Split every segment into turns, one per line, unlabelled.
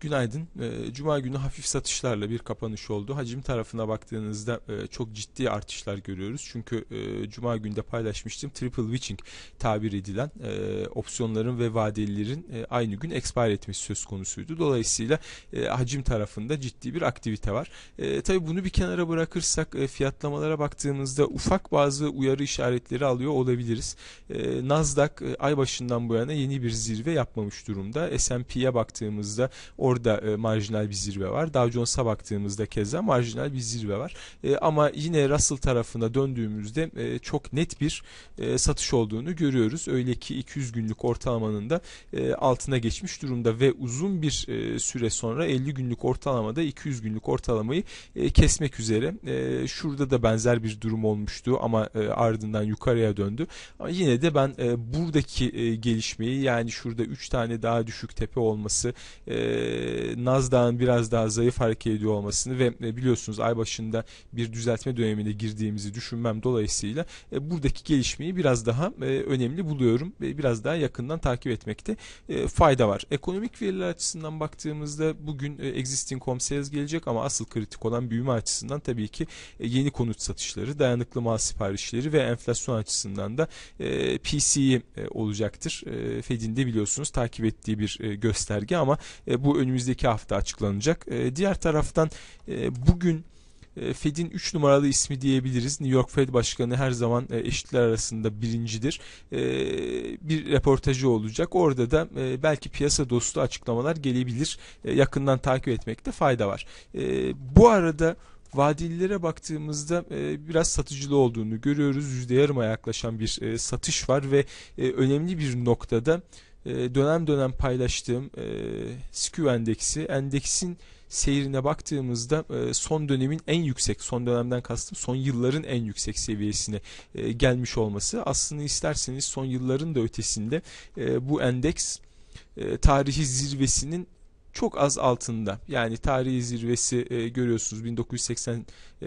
Günaydın. Ee, Cuma günü hafif satışlarla bir kapanış oldu. Hacim tarafına baktığınızda e, çok ciddi artışlar görüyoruz. Çünkü e, Cuma günde paylaşmıştım. Triple witching tabir edilen e, opsiyonların ve vadelilerin aynı gün expire etmesi söz konusuydu. Dolayısıyla hacim tarafında ciddi bir aktivite var. Tabii bunu bir kenara bırakırsak fiyatlamalara baktığımızda ufak bazı uyarı işaretleri alıyor olabiliriz. Nasdaq ay başından bu yana yeni bir zirve yapmamış durumda. S&P'ye baktığımızda o Orada e, marjinal bir zirve var. Dow Jones'a baktığımızda keza marjinal bir zirve var. E, ama yine Russell tarafına döndüğümüzde e, çok net bir e, satış olduğunu görüyoruz. Öyle ki 200 günlük ortalamanın da e, altına geçmiş durumda ve uzun bir e, süre sonra 50 günlük ortalamada 200 günlük ortalamayı e, kesmek üzere. E, şurada da benzer bir durum olmuştu ama e, ardından yukarıya döndü. Ama yine de ben e, buradaki e, gelişmeyi yani şurada 3 tane daha düşük tepe olması e, e, Nasdaq'ın biraz daha zayıf hareket ediyor olmasını ve biliyorsunuz ay başında bir düzeltme dönemine girdiğimizi düşünmem dolayısıyla e, buradaki gelişmeyi biraz daha e, önemli buluyorum ve biraz daha yakından takip etmekte e, fayda var. Ekonomik veriler açısından baktığımızda bugün e, existing home sales gelecek ama asıl kritik olan büyüme açısından tabii ki e, yeni konut satışları, dayanıklı mal siparişleri ve enflasyon açısından da e, PCE e, olacaktır. E, Fed'in de biliyorsunuz takip ettiği bir e, gösterge ama e, bu ön önümüzdeki hafta açıklanacak. Ee, diğer taraftan e, bugün e, Fed'in 3 numaralı ismi diyebiliriz. New York Fed Başkanı her zaman e, eşitler arasında birincidir. Ee, bir reportajı olacak. Orada da belki piyasa dostu açıklamalar gelebilir. Yakından takip etmekte fayda var. Bu arada Vadelilere baktığımızda biraz satıcılı olduğunu görüyoruz. %20'a yaklaşan bir satış var ve önemli bir noktada e, dönem dönem paylaştığım e, endeksi endeksin seyrine baktığımızda e, son dönemin en yüksek son dönemden kastım son yılların en yüksek seviyesine e, gelmiş olması aslında isterseniz son yılların da ötesinde bu endeks tarihi zirvesinin çok az altında. Yani tarihi zirvesi e, görüyorsunuz 1980 e,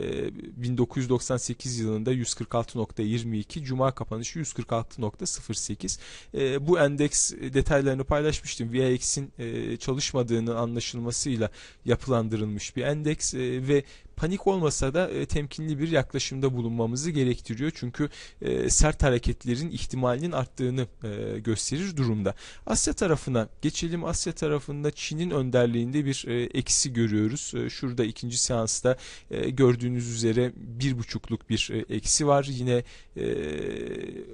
1998 yılında 146.22, cuma kapanışı 146.08. E, bu endeks detaylarını paylaşmıştım. VIX'in e, çalışmadığının anlaşılmasıyla yapılandırılmış bir endeks e, ve panik olmasa da e, temkinli bir yaklaşımda bulunmamızı gerektiriyor. Çünkü e, sert hareketlerin ihtimalinin arttığını e, gösterir durumda. Asya tarafına geçelim. Asya tarafında Çin'in önderliğinde bir e, eksi görüyoruz. E, şurada ikinci seansta e, gördüğünüz üzere bir buçukluk bir e, eksi var. Yine e,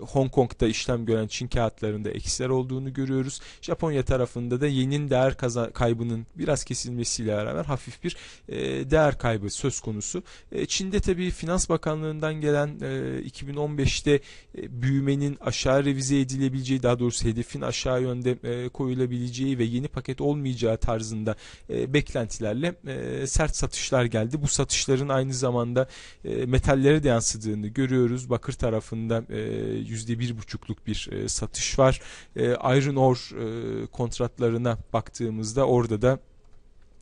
Hong Kong'da işlem gören Çin kağıtlarında eksiler olduğunu görüyoruz. Japonya tarafında da yenin değer kaybının biraz kesilmesiyle beraber hafif bir e, değer kaybı söz söz konusu. E, Çin'de tabii Finans Bakanlığı'ndan gelen 2015'te e, e, büyümenin aşağı revize edilebileceği daha doğrusu hedefin aşağı yönde koyulabileceği ve yeni paket olmayacağı tarzında beklentilerle sert satışlar geldi. Bu satışların aynı zamanda metallere de yansıdığını görüyoruz. Bakır tarafında %1,5'luk bir satış var. Iron ore kontratlarına baktığımızda orada da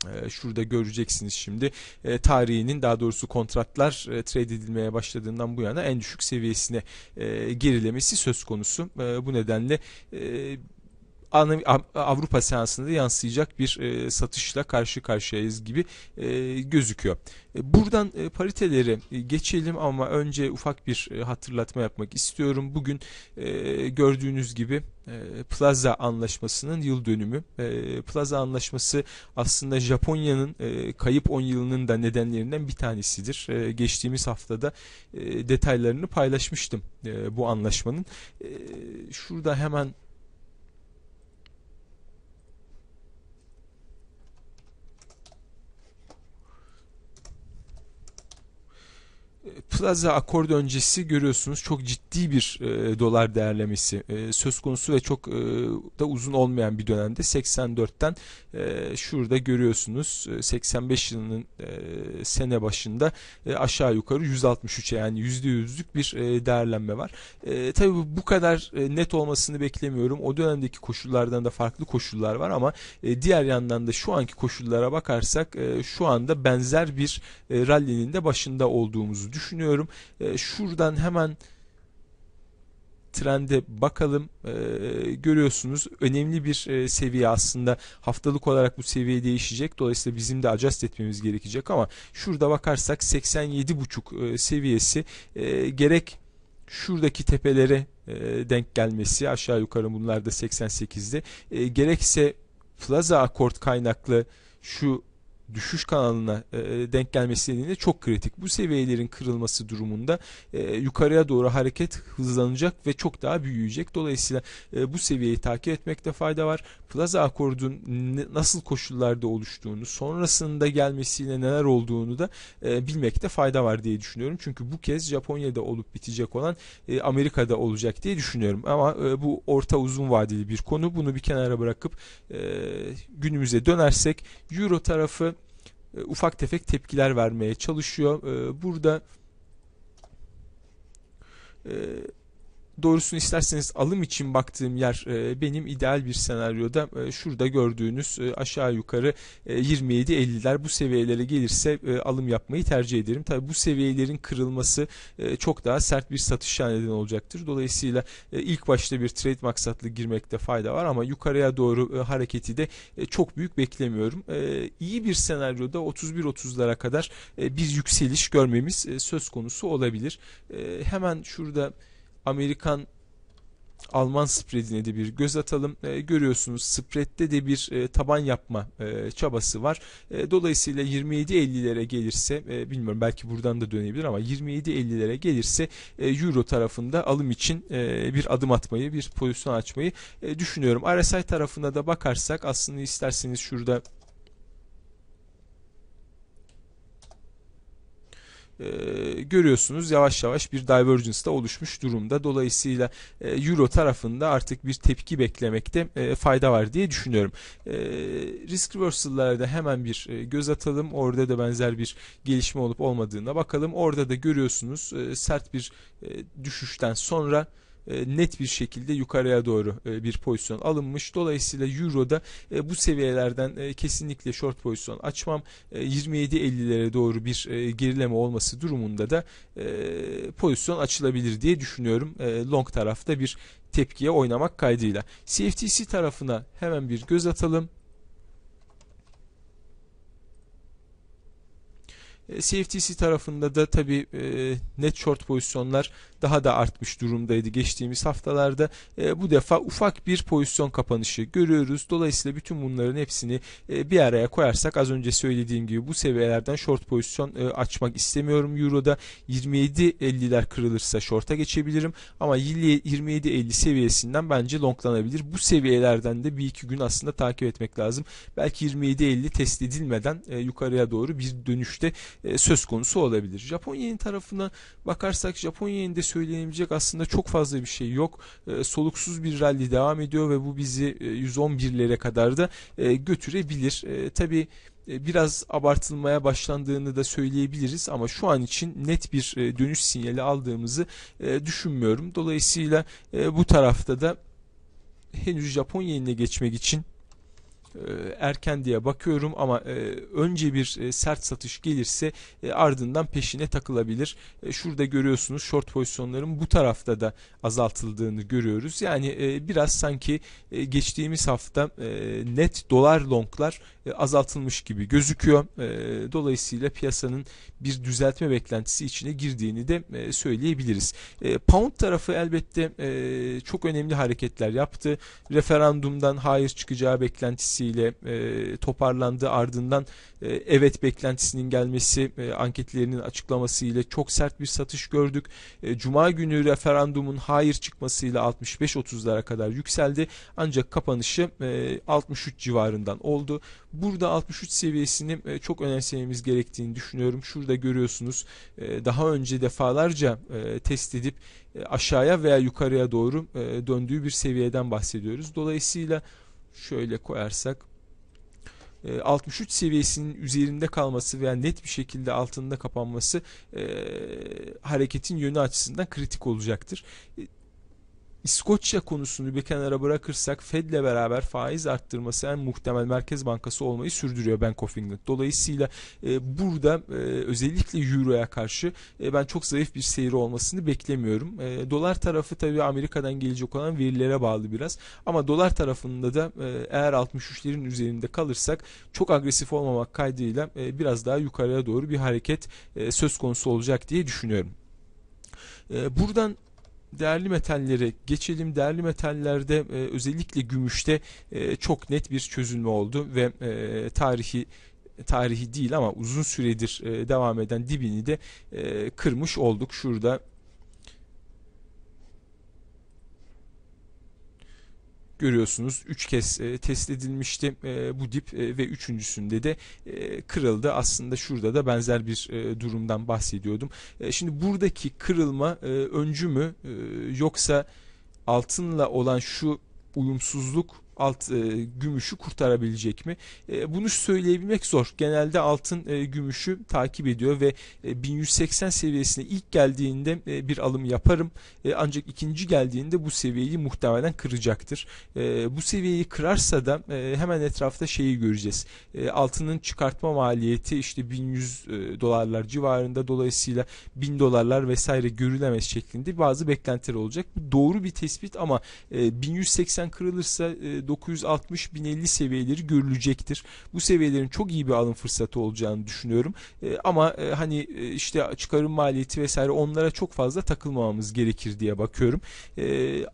ee, şurada göreceksiniz şimdi ee, tarihinin daha doğrusu kontratlar e, trade edilmeye başladığından bu yana en düşük seviyesine e, gerilemesi söz konusu. Ee, bu nedenle e, Avrupa seansında yansıyacak bir e, satışla karşı karşıyayız gibi e, gözüküyor. E, buradan pariteleri geçelim ama önce ufak bir hatırlatma yapmak istiyorum. Bugün gördüğünüz gibi Plaza Anlaşması'nın yıl dönümü. Plaza Anlaşması aslında Japonya'nın kayıp 10 yılının da nedenlerinden bir tanesidir. geçtiğimiz haftada detaylarını paylaşmıştım bu anlaşmanın. şurada hemen E, Plaza akord öncesi görüyorsunuz çok ciddi bir e, dolar değerlemesi e, söz konusu ve çok e, da uzun olmayan bir dönemde 84'ten e, şurada görüyorsunuz 85 e, yılının e, sene başında e, aşağı yukarı 163'e yani %100'lük bir e, değerlenme var. E, tabii bu kadar e, net olmasını beklemiyorum. O dönemdeki koşullardan da farklı koşullar var ama e, diğer yandan da şu anki koşullara bakarsak e, şu anda benzer bir e, rallinin de başında olduğumuzu düşünüyorum. E, şuradan hemen trende bakalım e, görüyorsunuz önemli bir e, seviye aslında haftalık olarak bu seviye değişecek dolayısıyla bizim de adjust etmemiz gerekecek ama şurada bakarsak 87.5 e, seviyesi e, gerek şuradaki tepelere e, denk gelmesi aşağı yukarı bunlar da 88'de e, gerekse plaza akort kaynaklı şu düşüş kanalına e, e, denk gelmesi nedeniyle çok kritik. Bu seviyelerin kırılması durumunda e, yukarıya doğru hareket hızlanacak ve çok daha büyüyecek. Dolayısıyla e, bu seviyeyi takip etmekte fayda var. Plaza akordun nasıl koşullarda oluştuğunu, sonrasında gelmesiyle neler olduğunu da e, bilmekte fayda var diye düşünüyorum. Çünkü bu kez Japonya'da olup bitecek olan e, Amerika'da olacak diye düşünüyorum. Ama e, bu orta uzun vadeli bir konu. Bunu bir kenara bırakıp e, günümüze dönersek Euro tarafı e, ufak tefek tepkiler vermeye çalışıyor. E, burada e, Doğrusunu isterseniz alım için baktığım yer e, benim ideal bir senaryoda e, şurada gördüğünüz e, aşağı yukarı e, 50ler bu seviyelere gelirse e, alım yapmayı tercih ederim. Tabi bu seviyelerin kırılması e, çok daha sert bir satışa neden olacaktır. Dolayısıyla e, ilk başta bir trade maksatlı girmekte fayda var ama yukarıya doğru e, hareketi de e, çok büyük beklemiyorum. E, iyi bir senaryoda 31-30'lara kadar e, bir yükseliş görmemiz e, söz konusu olabilir. E, hemen şurada Amerikan Alman spreadine de bir göz atalım. E, görüyorsunuz spreadte de bir e, taban yapma e, çabası var. E, dolayısıyla 27.50'lere gelirse e, bilmiyorum belki buradan da dönebilir ama 27.50'lere gelirse e, Euro tarafında alım için e, bir adım atmayı, bir pozisyon açmayı e, düşünüyorum. RSI tarafına da bakarsak aslında isterseniz şurada e, görüyorsunuz yavaş yavaş bir divergence da oluşmuş durumda. Dolayısıyla e, Euro tarafında artık bir tepki beklemekte e, fayda var diye düşünüyorum. E, risk reversal'larda hemen bir e, göz atalım. Orada da benzer bir gelişme olup olmadığına bakalım. Orada da görüyorsunuz e, sert bir e, düşüşten sonra e, net bir şekilde yukarıya doğru e, bir pozisyon alınmış. Dolayısıyla Euro'da e, bu seviyelerden kesinlikle short pozisyon açmam. 27.50'lere doğru bir gerileme olması durumunda da pozisyon açılabilir diye düşünüyorum. Long tarafta bir tepkiye oynamak kaydıyla. CFTC tarafına hemen bir göz atalım. CFTC e, tarafında da tabi e, net short pozisyonlar daha da artmış durumdaydı geçtiğimiz haftalarda. E, bu defa ufak bir pozisyon kapanışı görüyoruz. Dolayısıyla bütün bunların hepsini e, bir araya koyarsak az önce söylediğim gibi bu seviyelerden short pozisyon e, açmak istemiyorum. Euro'da 27.50'ler kırılırsa short'a geçebilirim ama 27.50 seviyesinden bence longlanabilir. Bu seviyelerden de bir iki gün aslında takip etmek lazım. Belki 27.50 test edilmeden e, yukarıya doğru bir dönüşte e, söz konusu olabilir. Japonya'nın tarafına bakarsak Japonya'nın de söylenebilecek aslında çok fazla bir şey yok. E, soluksuz bir rally devam ediyor ve bu bizi 111'lere e, kadar da götürebilir. Tabi biraz abartılmaya başlandığını da söyleyebiliriz ama şu an için net bir dönüş sinyali aldığımızı düşünmüyorum. Dolayısıyla bu tarafta da henüz Japonya'ya geçmek için e, erken diye bakıyorum ama e, önce bir e, sert satış gelirse ardından peşine takılabilir. Şurada görüyorsunuz short pozisyonların bu tarafta da azaltıldığını görüyoruz. Yani biraz sanki geçtiğimiz hafta net dolar longlar azaltılmış gibi gözüküyor. Dolayısıyla piyasanın bir düzeltme beklentisi içine girdiğini de söyleyebiliriz. Pound tarafı elbette çok önemli hareketler yaptı. Referandumdan hayır çıkacağı beklentisi beklentisiyle e, toparlandı. Ardından e, evet beklentisinin gelmesi, e, anketlerinin açıklamasıyla çok sert bir satış gördük. E, Cuma günü referandumun hayır çıkmasıyla 65-30'lara kadar yükseldi. Ancak kapanışı e, 63 civarından oldu. Burada 63 seviyesini e, çok önemsememiz gerektiğini düşünüyorum. Şurada görüyorsunuz e, daha önce defalarca e, test edip e, aşağıya veya yukarıya doğru e, döndüğü bir seviyeden bahsediyoruz. Dolayısıyla şöyle koyarsak 63 e, seviyesinin üzerinde kalması veya net bir şekilde altında kapanması e, hareketin yönü açısından kritik olacaktır. E, İskoçya konusunu bir kenara bırakırsak Fed'le beraber faiz arttırması en muhtemel merkez bankası olmayı sürdürüyor Bank of England. Dolayısıyla e, burada e, özellikle Euro'ya karşı e, ben çok zayıf bir seyir olmasını beklemiyorum. E, dolar tarafı tabii Amerika'dan gelecek olan verilere bağlı biraz ama dolar tarafında da e, eğer 63'lerin üzerinde kalırsak çok agresif olmamak kaydıyla e, biraz daha yukarıya doğru bir hareket e, söz konusu olacak diye düşünüyorum. E, buradan değerli metallere geçelim. Değerli metallerde e, özellikle gümüşte e, çok net bir çözülme oldu ve e, tarihi tarihi değil ama uzun süredir e, devam eden dibini de e, kırmış olduk. Şurada görüyorsunuz 3 kez e, test edilmişti e, bu dip e, ve üçüncüsünde de e, kırıldı. Aslında şurada da benzer bir e, durumdan bahsediyordum. E, şimdi buradaki kırılma e, öncü mü e, yoksa altınla olan şu uyumsuzluk alt e, gümüşü kurtarabilecek mi? E, bunu söyleyebilmek zor. Genelde altın e, gümüşü takip ediyor ve e, 1180 seviyesine ilk geldiğinde e, bir alım yaparım. E, ancak ikinci geldiğinde bu seviyeyi muhtemelen kıracaktır. E, bu seviyeyi kırarsa da e, hemen etrafta şeyi göreceğiz. E, altının çıkartma maliyeti işte 1100 e, dolarlar civarında dolayısıyla 1000 dolarlar vesaire görülemez şeklinde bazı beklentiler olacak. Bu doğru bir tespit ama e, 1180 kırılırsa e, 960-1050 seviyeleri görülecektir. Bu seviyelerin çok iyi bir alım fırsatı olacağını düşünüyorum. E, ama e, hani e, işte çıkarım maliyeti vesaire onlara çok fazla takılmamamız gerekir diye bakıyorum.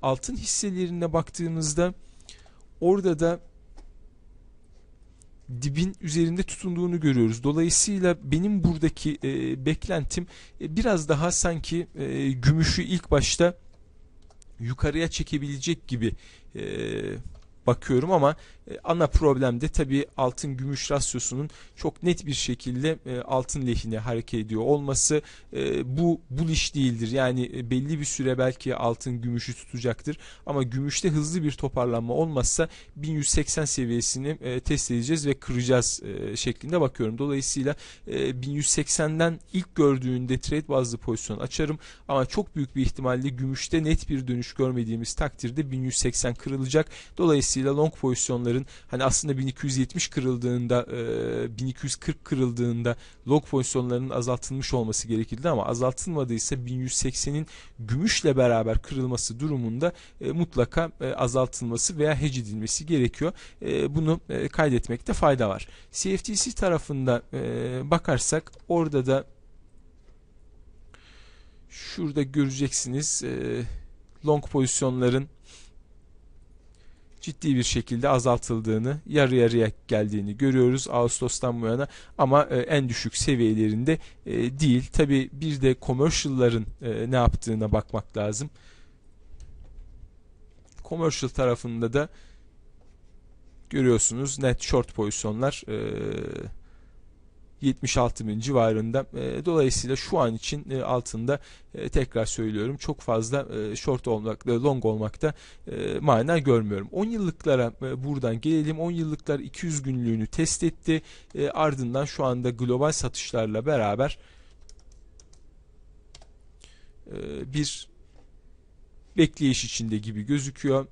altın hisselerine baktığımızda orada da dibin üzerinde tutunduğunu görüyoruz. Dolayısıyla benim buradaki e, beklentim e, biraz daha sanki e, gümüşü ilk başta yukarıya çekebilecek gibi e, bakıyorum ama e, ana problemde tabi altın gümüş rasyosunun çok net bir şekilde e, altın lehine hareket ediyor olması e, bu buluş değildir. Yani e, belli bir süre belki altın gümüşü tutacaktır ama gümüşte hızlı bir toparlanma olmazsa 1180 seviyesini test edeceğiz ve kıracağız şeklinde bakıyorum. Dolayısıyla 1180'den ilk gördüğünde trade bazlı pozisyon açarım ama çok büyük bir ihtimalle gümüşte net bir dönüş görmediğimiz takdirde 1180 kırılacak. Dolayısıyla long pozisyonları Dolar'ın hani aslında 1270 kırıldığında 1240 e, kırıldığında long pozisyonlarının azaltılmış olması gerekirdi ama azaltılmadıysa 1180'in gümüşle beraber kırılması durumunda e, mutlaka e, azaltılması veya hedge edilmesi gerekiyor. bunu e, kaydetmekte fayda var. CFTC tarafında bakarsak orada da şurada göreceksiniz long pozisyonların ciddi bir şekilde azaltıldığını, yarı yarıya geldiğini görüyoruz Ağustos'tan bu yana ama e, en düşük seviyelerinde e, değil. Tabi bir de commercial'ların e, ne yaptığına bakmak lazım. Commercial tarafında da görüyorsunuz net short pozisyonlar eee 76 bin civarında. E, dolayısıyla şu an için e, altında e, tekrar söylüyorum çok fazla short olmakta long olmakta e, mana görmüyorum. 10 yıllıklara buradan gelelim. 10 yıllıklar 200 günlüğünü test etti. ardından şu anda global satışlarla beraber bir bekleyiş içinde gibi gözüküyor.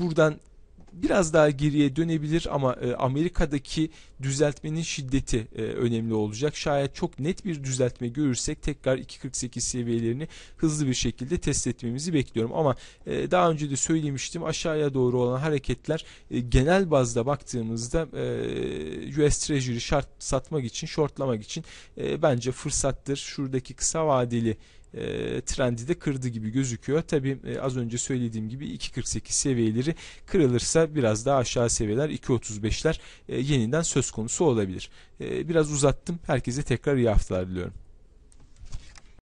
buradan biraz daha geriye dönebilir ama e, Amerika'daki düzeltmenin şiddeti e, önemli olacak. Şayet çok net bir düzeltme görürsek tekrar 2.48 seviyelerini hızlı bir şekilde test etmemizi bekliyorum. Ama e, daha önce de söylemiştim aşağıya doğru olan hareketler e, genel bazda baktığımızda e, US Treasury şart satmak için, shortlamak için e, bence fırsattır. Şuradaki kısa vadeli e, trendi de kırdı gibi gözüküyor. Tabi e, az önce söylediğim gibi 2.48 seviyeleri kırılırsa biraz daha aşağı seviyeler 2.35'ler e, yeniden söz konusu olabilir. E, biraz uzattım. Herkese tekrar iyi haftalar diliyorum.